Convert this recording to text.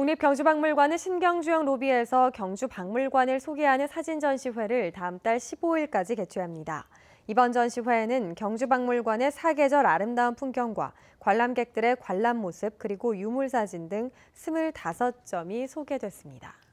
국립경주박물관은 신경주형 로비에서 경주박물관을 소개하는 사진 전시회를 다음 달 15일까지 개최합니다. 이번 전시회에는 경주박물관의 사계절 아름다운 풍경과 관람객들의 관람 모습 그리고 유물사진 등 25점이 소개됐습니다.